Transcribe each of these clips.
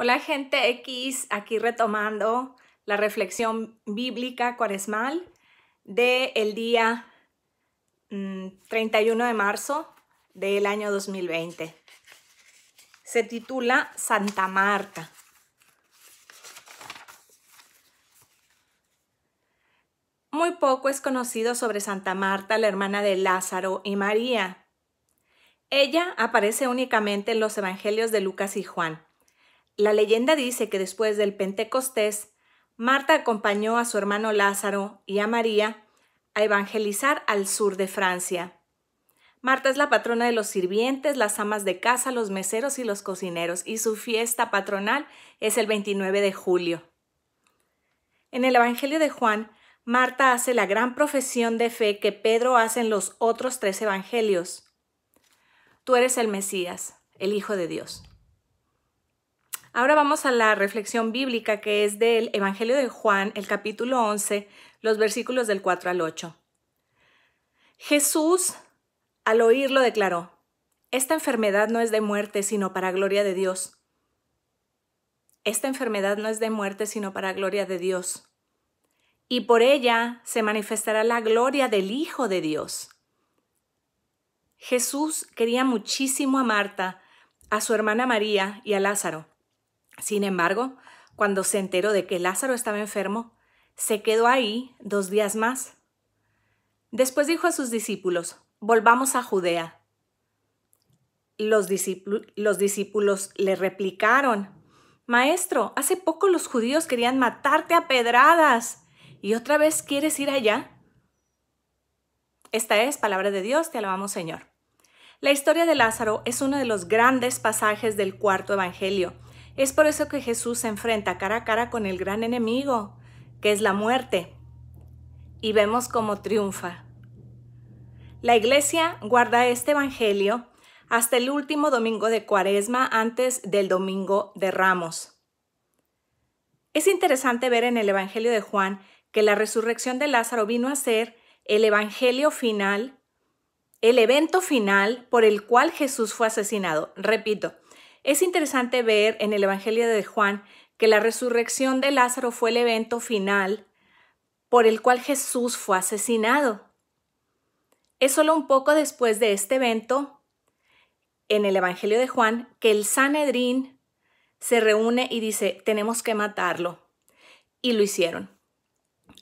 Hola gente X, aquí retomando la reflexión bíblica cuaresmal del día 31 mm, de marzo del año 2020. Se titula Santa Marta. Muy poco es conocido sobre Santa Marta, la hermana de Lázaro y María. Ella aparece únicamente en los Evangelios de Lucas y Juan la leyenda dice que después del Pentecostés, Marta acompañó a su hermano Lázaro y a María a evangelizar al sur de Francia. Marta es la patrona de los sirvientes, las amas de casa, los meseros y los cocineros, y su fiesta patronal es el 29 de julio. En el Evangelio de Juan, Marta hace la gran profesión de fe que Pedro hace en los otros tres evangelios. Tú eres el Mesías, el Hijo de Dios. Ahora vamos a la reflexión bíblica que es del Evangelio de Juan, el capítulo 11, los versículos del 4 al 8. Jesús, al oírlo, declaró, Esta enfermedad no es de muerte, sino para gloria de Dios. Esta enfermedad no es de muerte, sino para gloria de Dios. Y por ella se manifestará la gloria del Hijo de Dios. Jesús quería muchísimo a Marta, a su hermana María y a Lázaro. Sin embargo, cuando se enteró de que Lázaro estaba enfermo, se quedó ahí dos días más. Después dijo a sus discípulos, volvamos a Judea. Los, discípulos le replicaron, Maestro, hace poco los judíos querían matarte a pedradas y otra vez quieres ir allá. Esta es palabra de Dios, te alabamos Señor. La historia de Lázaro es uno de los grandes pasajes del cuarto Evangelio es por eso que Jesús se enfrenta cara a cara con el gran enemigo, que es la muerte, y vemos cómo triunfa. La iglesia guarda este Evangelio hasta el último domingo de Cuaresma antes del domingo de Ramos. Es interesante ver en el Evangelio de Juan que la resurrección de Lázaro vino a ser el Evangelio final, el evento final por el cual Jesús fue asesinado. Repito, es interesante ver en el Evangelio de Juan que la resurrección de Lázaro fue el evento final por el cual Jesús fue asesinado. Es solo un poco después de este evento, en el Evangelio de Juan, que el Sanedrín se reúne y dice, tenemos que matarlo. Y lo hicieron.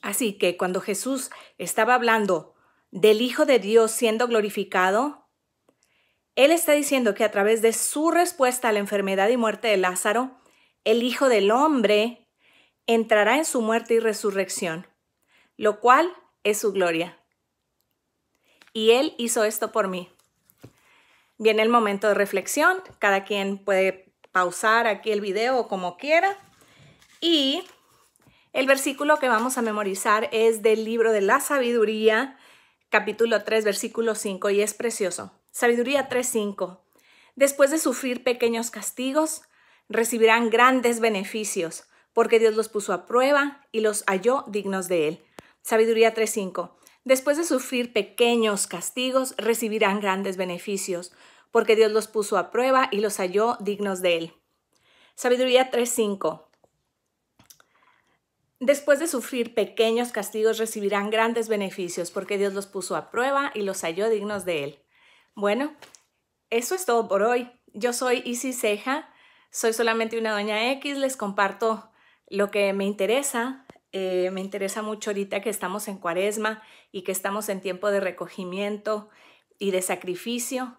Así que cuando Jesús estaba hablando del Hijo de Dios siendo glorificado, él está diciendo que a través de su respuesta a la enfermedad y muerte de Lázaro, el Hijo del Hombre entrará en su muerte y resurrección, lo cual es su gloria. Y Él hizo esto por mí. Viene el momento de reflexión, cada quien puede pausar aquí el video como quiera. Y el versículo que vamos a memorizar es del libro de la sabiduría, capítulo 3, versículo 5, y es precioso. Sabiduría 3.5. Después de sufrir pequeños castigos, recibirán grandes beneficios, porque Dios los puso a prueba y los halló dignos de él. Sabiduría 3.5. Después de sufrir pequeños castigos, recibirán grandes beneficios, porque Dios los puso a prueba y los halló dignos de él. Sabiduría 3.5. Después de sufrir pequeños castigos, recibirán grandes beneficios, porque Dios los puso a prueba y los halló dignos de él. Bueno, eso es todo por hoy. Yo soy Isis Ceja, soy solamente una doña X, les comparto lo que me interesa. Eh, me interesa mucho ahorita que estamos en cuaresma y que estamos en tiempo de recogimiento y de sacrificio,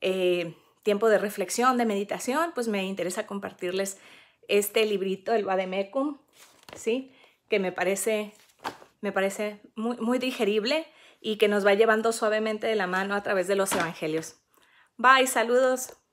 eh, tiempo de reflexión, de meditación, pues me interesa compartirles este librito, el Vademecum, ¿sí? que me parece, muy digerible y que nos va llevando suavemente de la mano a través de los evangelios. Bye, saludos.